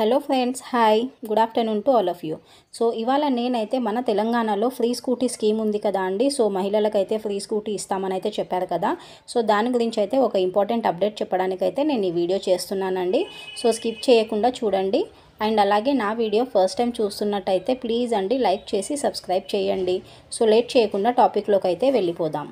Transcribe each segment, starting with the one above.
hello friends hi good afternoon to all of you so ఇవాళ నేనైతే మన తెలంగాణలో ఫ్రీ స్కూటీ స్కీమ్ ఉంది కదా అండి సో మహిళలకైతే ఫ్రీ స్కూటీ ఇస్తామని అయితే చెప్పారు కదా సో దాని గురించి అయితే ఒక ఇంపార్టెంట్ అప్డేట్ చెప్పడానికైతే నేను ఈ వీడియో చేస్తున్నానండి సో స్కిప్ చేయకుండా చూడండి అండ్ అలాగే నా వీడియో ఫస్ట్ టైం చూస్తున్నట్టయితే ప్లీజ్ అండి లైక్ చేసి సబ్స్క్రైబ్ చేయండి సో లేట్ చేయకుండా టాపిక్లోకి అయితే వెళ్ళిపోదాం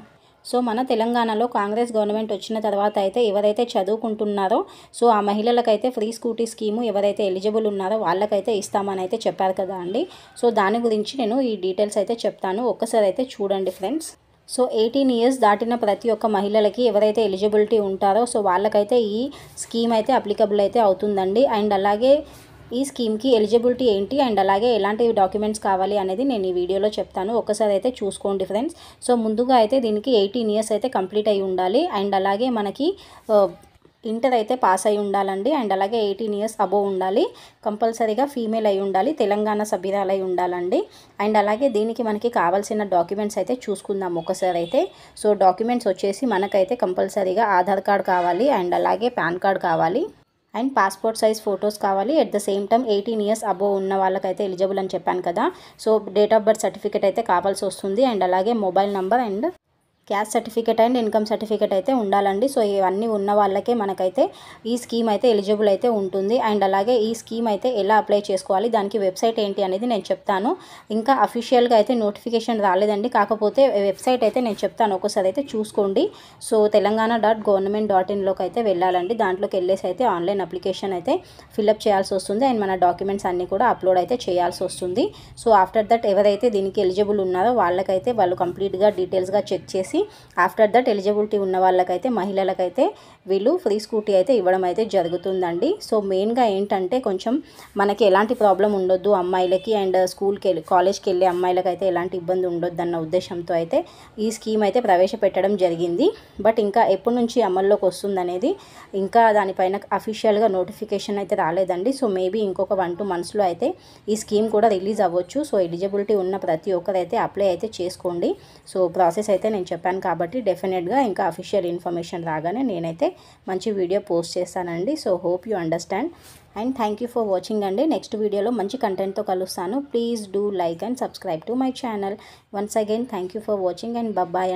సో మన తెలంగాణలో కాంగ్రెస్ గవర్నమెంట్ వచ్చిన తర్వాత అయితే ఎవరైతే చదువుకుంటున్నారో సో ఆ మహిళలకైతే ఫ్రీ స్కూటీ స్కీము ఎవరైతే ఎలిజిబుల్ ఉన్నారో వాళ్ళకైతే ఇస్తామని అయితే చెప్పారు కదా అండి సో దాని గురించి నేను ఈ డీటెయిల్స్ అయితే చెప్తాను ఒక్కసారి అయితే చూడండి ఫ్రెండ్స్ సో ఎయిటీన్ ఇయర్స్ దాటిన ప్రతి ఒక్క మహిళలకి ఎవరైతే ఎలిజిబిలిటీ ఉంటారో సో వాళ్ళకైతే ఈ స్కీమ్ అయితే అప్లికబుల్ అయితే అవుతుందండి అండ్ అలాగే ఈ స్కీమ్కి ఎలిజిబిలిటీ ఏంటి అండ్ అలాగే ఎలాంటి డాక్యుమెంట్స్ కావాలి అనేది నేను ఈ వీడియోలో చెప్తాను ఒకసారి అయితే చూసుకోండి ఫ్రెండ్స్ సో ముందుగా అయితే దీనికి ఎయిటీన్ ఇయర్స్ అయితే కంప్లీట్ అయి ఉండాలి అండ్ అలాగే మనకి ఇంటర్ అయితే పాస్ అయి ఉండాలండి అండ్ అలాగే ఎయిటీన్ ఇయర్స్ అబోవ్ ఉండాలి కంపల్సరీగా ఫీమేల్ అయి ఉండాలి తెలంగాణ సభ్యురాలై ఉండాలండి అండ్ అలాగే దీనికి మనకి కావాల్సిన డాక్యుమెంట్స్ అయితే చూసుకుందాం ఒకసారి అయితే సో డాక్యుమెంట్స్ వచ్చేసి మనకైతే కంపల్సరీగా ఆధార్ కార్డ్ కావాలి అండ్ అలాగే పాన్ కార్డ్ కావాలి అండ్ పాస్పోర్ట్ సైజ్ ఫొటోస్ కావాలి at the same time eighteen years above ఉన్న వాళ్ళకైతే ఎలిజిబుల్ అని చెప్పాను కదా so date of birth certificate అయితే కావాల్సి వస్తుంది అండ్ అలాగే mobile number and caste certificate and income certificate అయితే ఉండాలండి సో ఇవన్నీ ఉన్న వాళ్ళకే మనకైతే ఈ స్కీమ్ అయితే ఎలిజిబుల్ అయితే ఉంటుంది అండ్ అలాగే ఈ స్కీమ్ అయితే ఎలా అప్లై చేసుకోవాలి దానికి వెబ్సైట్ ఏంటి అనేది నేను చెప్తాను ఇంకా అఫీషియల్గా అయితే నోటిఫికేషన్ రాలేదండి కాకపోతే వెబ్సైట్ అయితే నేను చెప్తాను ఒకసారి అయితే చూసుకోండి so Telangana dot government dot ఇన్లోకి అయితే వెళ్ళాలండి దాంట్లోకి వెళ్ళేసి అయితే ఆన్లైన్ అప్లికేషన్ అయితే ఫిల్అప్ చేయాల్సి వస్తుంది అండ్ మన డాక్యుమెంట్స్ అన్నీ కూడా అప్లోడ్ అయితే చేయాల్సి వస్తుంది సో ఆఫ్టర్ దట్ ఎవరైతే దీనికి ఎలిజిబుల్ ఉన్నారో వాళ్ళకైతే వాళ్ళు కంప్లీట్గా డీటెయిల్స్గా చెక్ చేసి చేసి ఆఫ్టర్ దట్ ఎలిజిబిలిటీ ఉన్న వాళ్ళకైతే మహిళలకైతే వీళ్ళు ఫ్రీ స్కూటీ అయితే ఇవ్వడం అయితే జరుగుతుందండి సో మెయిన్గా ఏంటంటే కొంచెం మనకి ఎలాంటి ప్రాబ్లం ఉండొద్దు అమ్మాయిలకి అండ్ స్కూల్కి వెళ్ళి కాలేజ్కి వెళ్ళే అమ్మాయిలకైతే ఎలాంటి ఇబ్బంది ఉండొద్దు అన్న ఉద్దేశంతో అయితే ఈ స్కీమ్ అయితే ప్రవేశపెట్టడం జరిగింది బట్ ఇంకా ఎప్పటి నుంచి అమల్లోకి వస్తుందనేది ఇంకా దానిపైన అఫీషియల్గా నోటిఫికేషన్ అయితే రాలేదండి సో మేబీ ఇంకొక వన్ టూ మంత్స్లో అయితే ఈ స్కీమ్ కూడా రిలీజ్ అవ్వచ్చు సో ఎలిజిబిలిటీ ఉన్న ప్రతి ఒక్కరైతే అప్లై అయితే చేసుకోండి సో ప్రాసెస్ అయితే నేను చెప్పాను చెప్పాను కాబట్టి డెఫినెట్గా ఇంకా అఫీషియల్ ఇన్ఫర్మేషన్ రాగానే నేనైతే మంచి వీడియో పోస్ట్ చేస్తానండి so hope you understand and thank you for watching అండి నెక్స్ట్ వీడియోలో మంచి కంటెంట్తో కలుస్తాను please do like and subscribe to my channel once again thank you for watching and bye